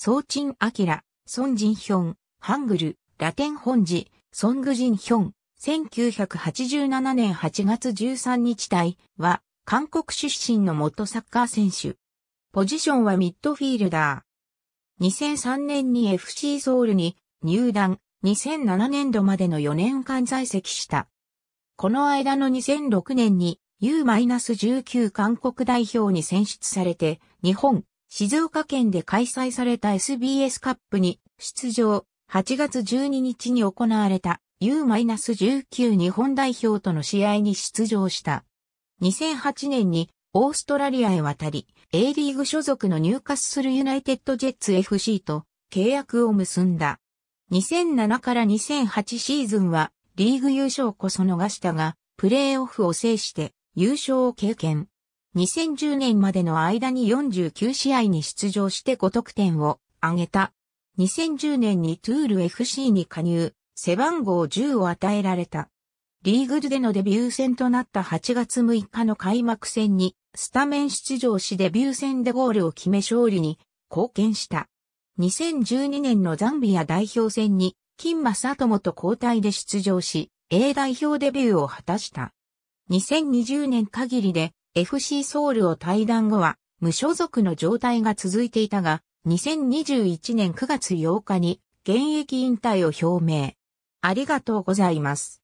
宋鎮明、孫仁ヒョン、ハングル、ラテン本寺、ソングジンヒョン、1987年8月13日体は、韓国出身の元サッカー選手。ポジションはミッドフィールダー。2003年に FC ソウルに入団、2007年度までの4年間在籍した。この間の2006年に U-19 韓国代表に選出されて、日本、静岡県で開催された SBS カップに出場、8月12日に行われた U-19 日本代表との試合に出場した。2008年にオーストラリアへ渡り、A リーグ所属の入荷するユナイテッドジェッツ FC と契約を結んだ。2007から2008シーズンはリーグ優勝こそ逃したが、プレーオフを制して優勝を経験。2010年までの間に49試合に出場して5得点を挙げた。2010年にトゥール FC に加入、背番号10を与えられた。リーグでのデビュー戦となった8月6日の開幕戦にスタメン出場しデビュー戦でゴールを決め勝利に貢献した。2012年のザンビア代表戦に金正智と交代で出場し、A 代表デビューを果たした。2020年限りで FC ソウルを退団後は無所属の状態が続いていたが、2021年9月8日に現役引退を表明。ありがとうございます。